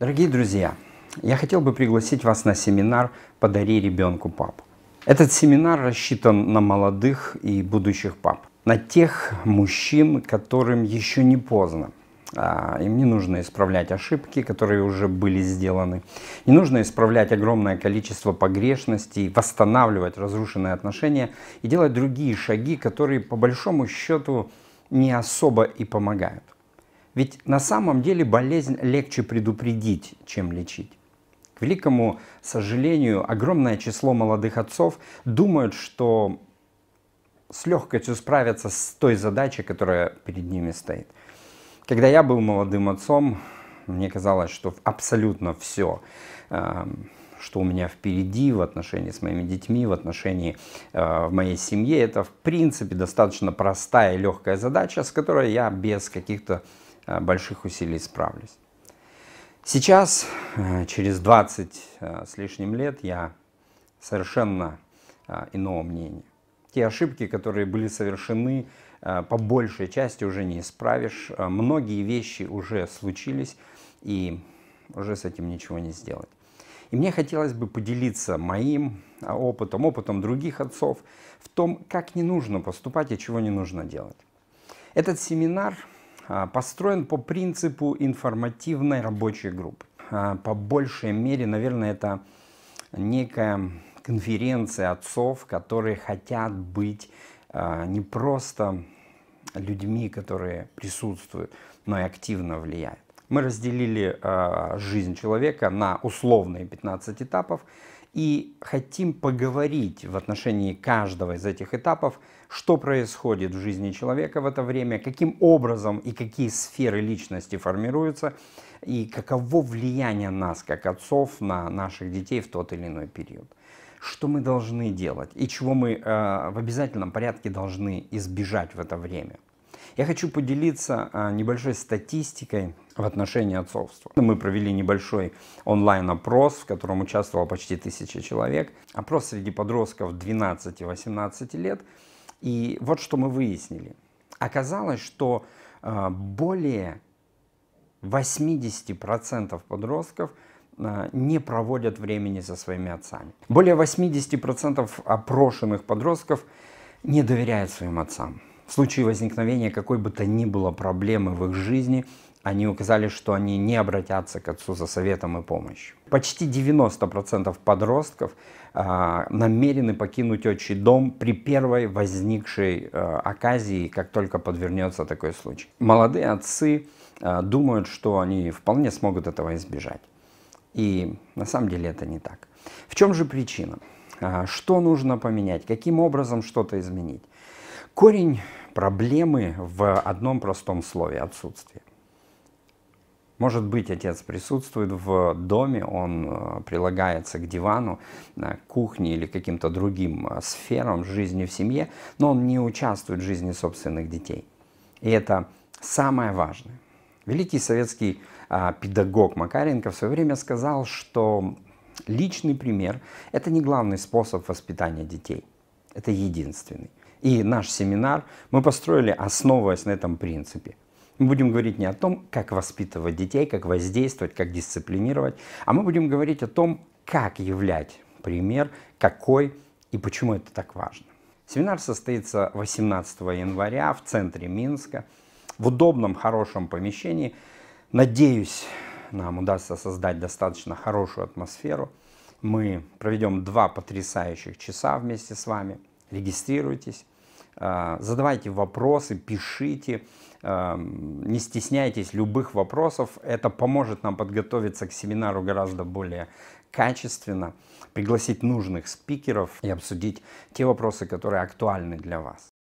Дорогие друзья, я хотел бы пригласить вас на семинар «Подари ребенку папу". Этот семинар рассчитан на молодых и будущих пап, на тех мужчин, которым еще не поздно. А, им не нужно исправлять ошибки, которые уже были сделаны. Не нужно исправлять огромное количество погрешностей, восстанавливать разрушенные отношения и делать другие шаги, которые по большому счету не особо и помогают. Ведь на самом деле болезнь легче предупредить, чем лечить. К великому сожалению, огромное число молодых отцов думают, что с легкостью справятся с той задачей, которая перед ними стоит. Когда я был молодым отцом, мне казалось, что абсолютно все, эм, что у меня впереди в отношении с моими детьми, в отношении э, в моей семье, это в принципе достаточно простая и легкая задача, с которой я без каких-то Э, больших усилий справлюсь. Сейчас, э, через 20 э, с лишним лет, я совершенно иного мнения. Те ошибки, которые были совершены, по большей части уже не исправишь. Многие вещи уже случились, и уже с этим ничего не сделать. И мне хотелось бы поделиться моим опытом, опытом других отцов в том, как не нужно поступать и чего не нужно делать. Этот семинар а, построен по принципу информативной рабочей группы. А, по большей мере, наверное, это некая конференция отцов, которые хотят быть а, не просто людьми, которые присутствуют, но и активно влияют. Мы разделили жизнь человека на условные 15 этапов, и хотим поговорить в отношении каждого из этих этапов, что происходит в жизни человека в это время, каким образом и какие сферы личности формируются, и каково влияние нас, как отцов, на наших детей в тот или иной период. Что мы должны делать и чего мы э, в обязательном порядке должны избежать в это время. Я хочу поделиться а, небольшой статистикой в отношении отцовства. Мы провели небольшой онлайн-опрос, в котором участвовало почти тысяча человек. Опрос среди подростков 12-18 лет. И вот что мы выяснили. Оказалось, что а, более 80% подростков а, не проводят времени со своими отцами. Более 80% опрошенных подростков не доверяют своим отцам. В случае возникновения какой бы то ни было проблемы в их жизни, они указали, что они не обратятся к отцу за советом и помощью. Почти 90% подростков э, намерены покинуть отчий дом при первой возникшей э, оказии, как только подвернется такой случай. Молодые отцы э, думают, что они вполне смогут этого избежать. И на самом деле это не так. В чем же причина? Что нужно поменять? Каким образом что-то изменить? Корень проблемы в одном простом слове – отсутствие. Может быть, отец присутствует в доме, он э, прилагается к дивану, к кухне или каким-то другим э, сферам жизни в семье, но он не участвует в жизни собственных детей. И это самое важное. Великий советский а, педагог Макаренко в свое время сказал, что личный пример – это не главный способ воспитания детей, это единственный и наш семинар мы построили, основываясь на этом принципе. Мы будем говорить не о том, как воспитывать детей, как воздействовать, как дисциплинировать, а мы будем говорить о том, как являть пример, какой и почему это так важно. Семинар состоится 18 января в центре Минска, в удобном, хорошем помещении. Надеюсь, нам удастся создать достаточно хорошую атмосферу. Мы проведем два потрясающих часа вместе с вами. Регистрируйтесь. Э, задавайте вопросы, пишите, э, не стесняйтесь любых вопросов. Это поможет нам подготовиться к семинару гораздо более качественно, пригласить нужных спикеров и обсудить те вопросы, которые актуальны для вас.